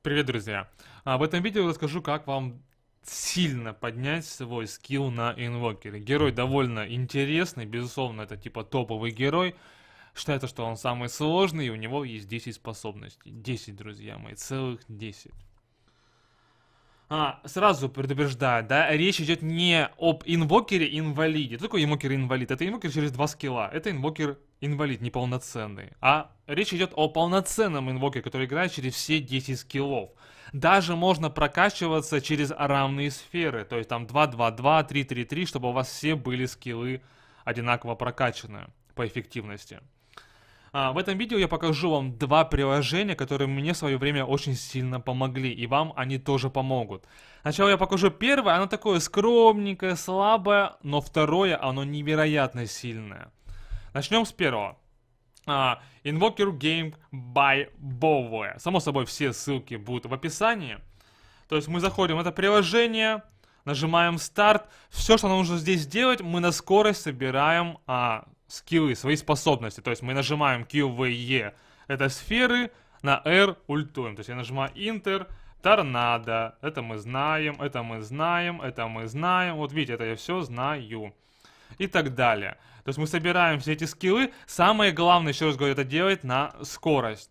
Привет, друзья! В этом видео расскажу, как вам сильно поднять свой скилл на инвокере. Герой довольно интересный, безусловно, это типа топовый герой. Считается, что он самый сложный, и у него есть 10 способностей. 10, друзья мои, целых 10. А, сразу предупреждаю, да, речь идет не об инвокере-инвалиде. Что такое инвокер-инвалид? Это инвокер через два скилла. Это инвокер инвалид неполноценный, а речь идет о полноценном инвоке, который играет через все 10 скиллов. Даже можно прокачиваться через равные сферы, то есть там 2-2-2, 3-3-3, чтобы у вас все были скиллы одинаково прокачаны по эффективности. А, в этом видео я покажу вам два приложения, которые мне в свое время очень сильно помогли, и вам они тоже помогут. Сначала я покажу первое, оно такое скромненькое, слабое, но второе, оно невероятно сильное. Начнем с первого. Uh, Invoker Game by Bowe. Само собой, все ссылки будут в описании. То есть мы заходим в это приложение, нажимаем старт. Все, что нам нужно здесь сделать, мы на скорость собираем а, uh, скиллы, свои способности. То есть мы нажимаем QVE, это сферы, на R ультуем. То есть я нажимаю Enter, Торнадо, это мы знаем, это мы знаем, это мы знаем. Вот видите, это я все знаю и так далее. То есть мы собираем все эти скиллы. Самое главное, еще раз говорю, это делать на скорость.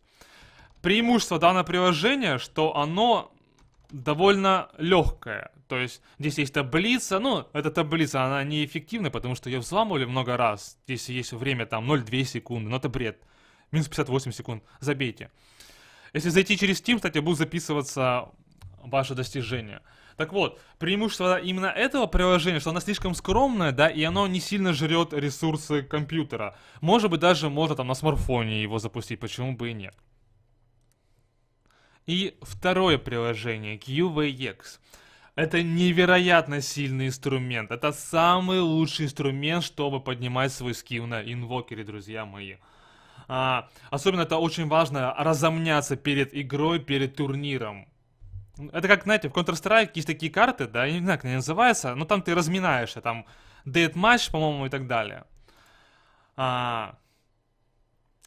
Преимущество данного приложения, что оно довольно легкое. То есть здесь есть таблица, ну, эта таблица, она неэффективна, потому что ее взламывали много раз. Здесь есть время там 0,2 секунды, но это бред. Минус 58 секунд, забейте. Если зайти через Steam, кстати, будут записываться ваши достижения. Так вот, преимущество именно этого приложения, что оно слишком скромное, да, и оно не сильно жрет ресурсы компьютера. Может быть, даже можно там на смартфоне его запустить, почему бы и нет. И второе приложение, QVX. Это невероятно сильный инструмент. Это самый лучший инструмент, чтобы поднимать свой скилл на инвокере, друзья мои. А, особенно это очень важно разомняться перед игрой, перед турниром. Это как, знаете, в Counter-Strike есть такие карты, да, я не знаю, как они называются, но там ты разминаешься, там Deathmatch, по-моему, и так далее. А,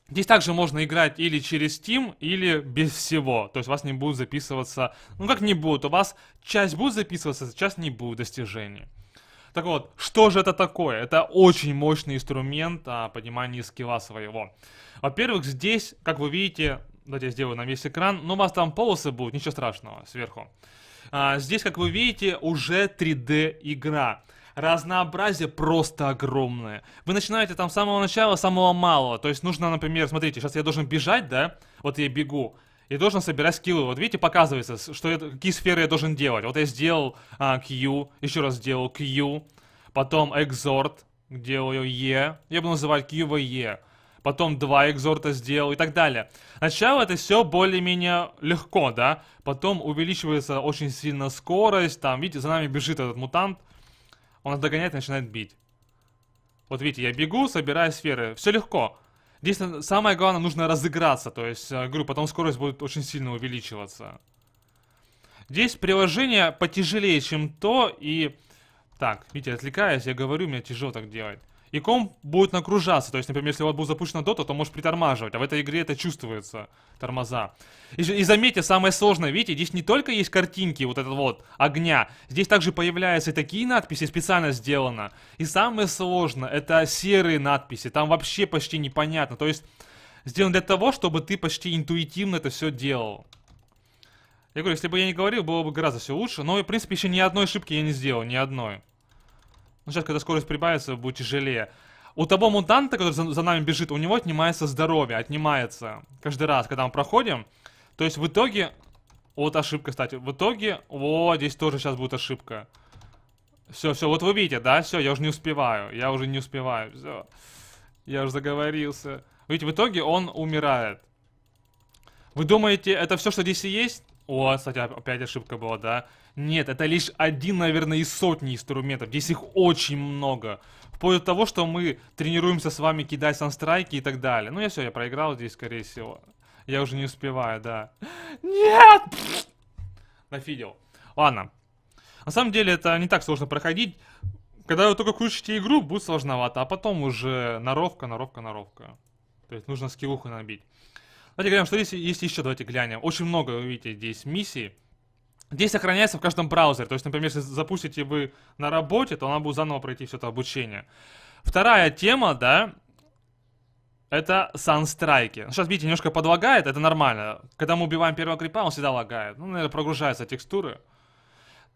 Здесь также можно играть или через Steam, или без всего. То есть у вас не будут записываться... Ну как не будут? У вас часть будет записываться, часть не будет достижений. Так вот, что же это такое? Это очень мощный инструмент а, понимания скилла своего. Во-первых, здесь, как вы видите, Давайте я сделаю нам весь экран. Но у вас там полосы будут, ничего страшного, сверху. А, здесь, как вы видите, уже 3D-игра. Разнообразие просто огромное. Вы начинаете там с самого начала, самого малого. То есть нужно, например, смотрите, сейчас я должен бежать, да? Вот я бегу и должен собирать скиллы. Вот видите, показывается, что я, какие сферы я должен делать. Вот я сделал а, Q, еще раз сделал Q, потом Exhort, делаю E, я буду называть QVE потом два экзорта сделал и так далее. Сначала это все более-менее легко, да, потом увеличивается очень сильно скорость, там, видите, за нами бежит этот мутант, он нас догоняет и начинает бить. Вот видите, я бегу, собираю сферы, все легко. Здесь самое главное, нужно разыграться, то есть, э, говорю, потом скорость будет очень сильно увеличиваться. Здесь приложение потяжелее, чем то, и... Так, видите, отвлекаюсь, я говорю, мне тяжело так делать и комп будет нагружаться. То есть, например, если вот будет запущена дота, то может притормаживать, а в этой игре это чувствуется, тормоза. И, и заметьте, самое сложное, видите, здесь не только есть картинки, вот этот вот, огня, здесь также появляются и такие надписи, специально сделано. И самое сложное, это серые надписи, там вообще почти непонятно, то есть, сделано для того, чтобы ты почти интуитивно это все делал. Я говорю, если бы я не говорил, было бы гораздо все лучше, но, в принципе, еще ни одной ошибки я не сделал, ни одной. Но ну, сейчас, когда скорость прибавится, будет тяжелее. У того мутанта, который за, за нами бежит, у него отнимается здоровье, отнимается каждый раз, когда мы проходим. То есть в итоге... Вот ошибка, кстати. В итоге... О, здесь тоже сейчас будет ошибка. Все, все, вот вы видите, да? Все, я уже не успеваю. Я уже не успеваю. Все. Я уже заговорился. Видите, в итоге он умирает. Вы думаете, это все, что здесь и есть? О, кстати, опять ошибка была, да? Нет, это лишь один, наверное, из сотни инструментов. Здесь их очень много. Вплоть до того, что мы тренируемся с вами кидать санстрайки и так далее. Ну, я все, я проиграл здесь, скорее всего. Я уже не успеваю, да. Нет! Нафидел. Ладно. На самом деле, это не так сложно проходить. Когда вы только включите игру, будет сложновато. А потом уже наровка, наровка, наровка. То есть нужно скиллуху набить. Давайте глянем, что здесь есть еще. Давайте глянем. Очень много, вы видите, здесь миссий. Здесь сохраняется в каждом браузере. То есть, например, если запустите вы на работе, то она будет заново пройти все это обучение. Вторая тема, да, это санстрайки. Сейчас, видите, немножко подлагает, это нормально. Когда мы убиваем первого крипа, он всегда лагает. Ну, наверное, прогружаются текстуры.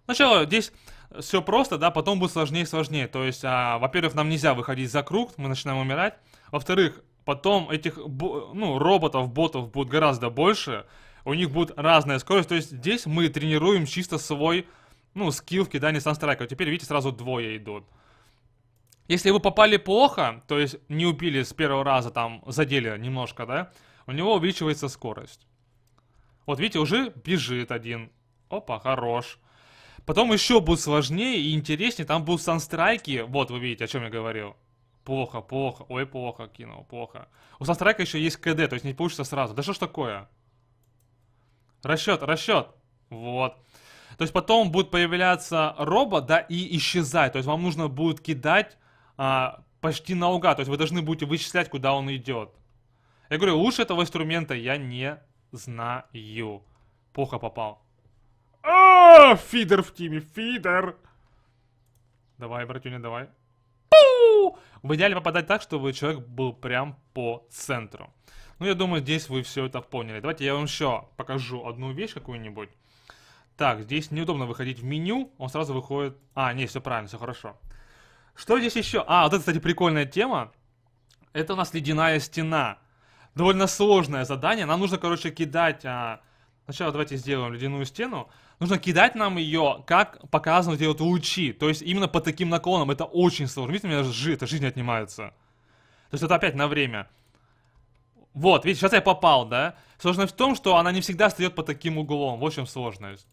Сначала здесь все просто, да, потом будет сложнее и сложнее. То есть, а, во-первых, нам нельзя выходить за круг, мы начинаем умирать. Во-вторых, потом этих, ну, роботов, ботов будет гораздо больше у них будет разная скорость. То есть здесь мы тренируем чисто свой, ну, скилл в кидании Вот Теперь, видите, сразу двое идут. Если вы попали плохо, то есть не убили с первого раза, там, задели немножко, да, у него увеличивается скорость. Вот видите, уже бежит один. Опа, хорош. Потом еще будет сложнее и интереснее. Там будут санстрайки. Вот, вы видите, о чем я говорил. Плохо, плохо. Ой, плохо кинул, плохо. У санстрайка еще есть КД, то есть не получится сразу. Да что ж такое? Расчет, расчет. Вот. То есть потом будет появляться робот, да, и исчезать. То есть вам нужно будет кидать а, почти наугад. То есть вы должны будете вычислять, куда он идет. Я говорю, лучше этого инструмента я не знаю. Плохо попал. А, -а, -а фидер в тиме, фидер. Давай, братюня, давай. В идеале попадать так, чтобы человек был прям по центру. Ну, я думаю, здесь вы все это поняли. Давайте я вам еще покажу одну вещь какую-нибудь. Так, здесь неудобно выходить в меню, он сразу выходит... А, не, все правильно, все хорошо. Что здесь еще? А, вот это, кстати, прикольная тема. Это у нас ледяная стена. Довольно сложное задание. Нам нужно, короче, кидать... А, Сначала давайте сделаем ледяную стену. Нужно кидать нам ее, как показывают показано вот лучи. То есть именно по таким наклонам. Это очень сложно. Видите, у меня жи, это жизнь отнимается. То есть это опять на время. Вот, видите, сейчас я попал, да? Сложность в том, что она не всегда встает по таким углом. Вот в чем сложность.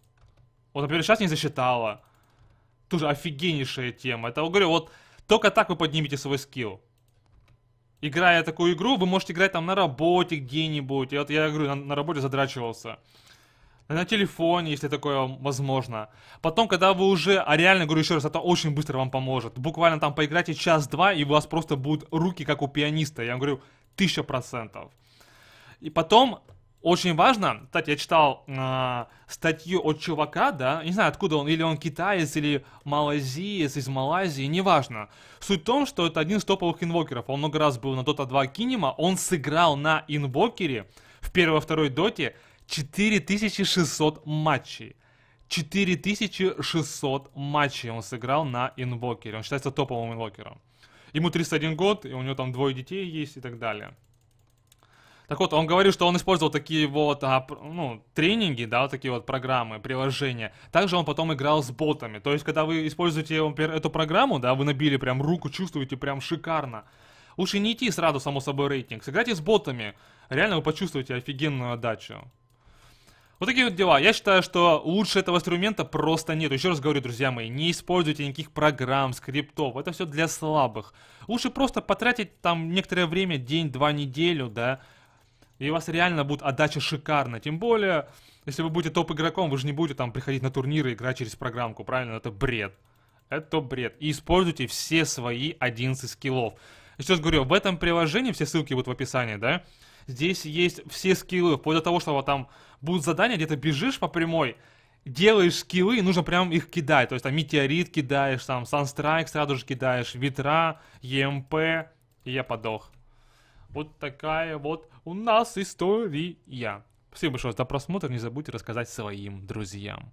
Вот, например, сейчас не засчитала. Тоже офигеннейшая тема. Это, говорю, вот только так вы поднимете свой скилл играя такую игру, вы можете играть там на работе где-нибудь. И вот я говорю, на, на работе задрачивался. На телефоне, если такое возможно. Потом, когда вы уже, а реально, говорю еще раз, это очень быстро вам поможет. Буквально там поиграйте час-два, и у вас просто будут руки, как у пианиста. Я вам говорю, тысяча процентов. И потом очень важно, кстати, я читал э, статью от чувака, да, не знаю откуда он, или он китаец, или малазиец из Малайзии, неважно. Суть в том, что это один из топовых инвокеров, он много раз был на Dota 2 Кинема, он сыграл на инвокере в первой-второй доте 4600 матчей. 4600 матчей он сыграл на инвокере, он считается топовым инвокером. Ему 31 год, и у него там двое детей есть и так далее. Так вот, он говорил, что он использовал такие вот, а, ну, тренинги, да, вот такие вот программы, приложения. Также он потом играл с ботами. То есть, когда вы используете эту программу, да, вы набили прям руку, чувствуете прям шикарно. Лучше не идти сразу, само собой, рейтинг. Сыграйте с ботами. Реально вы почувствуете офигенную отдачу. Вот такие вот дела. Я считаю, что лучше этого инструмента просто нет. Еще раз говорю, друзья мои, не используйте никаких программ, скриптов. Это все для слабых. Лучше просто потратить там некоторое время, день, два, неделю, да, и у вас реально будет отдача шикарная. Тем более, если вы будете топ-игроком, вы же не будете там приходить на турниры и играть через программку, правильно? Это бред. Это бред. И используйте все свои 11 скиллов. Еще раз говорю, в этом приложении, все ссылки будут в описании, да? Здесь есть все скиллы, вплоть до того, что там будут задания, где ты бежишь по прямой, делаешь скиллы, и нужно прям их кидать. То есть там метеорит кидаешь, там санстрайк сразу же кидаешь, ветра, ЕМП, и я подох. Вот такая вот у нас история. Спасибо большое за просмотр. Не забудьте рассказать своим друзьям.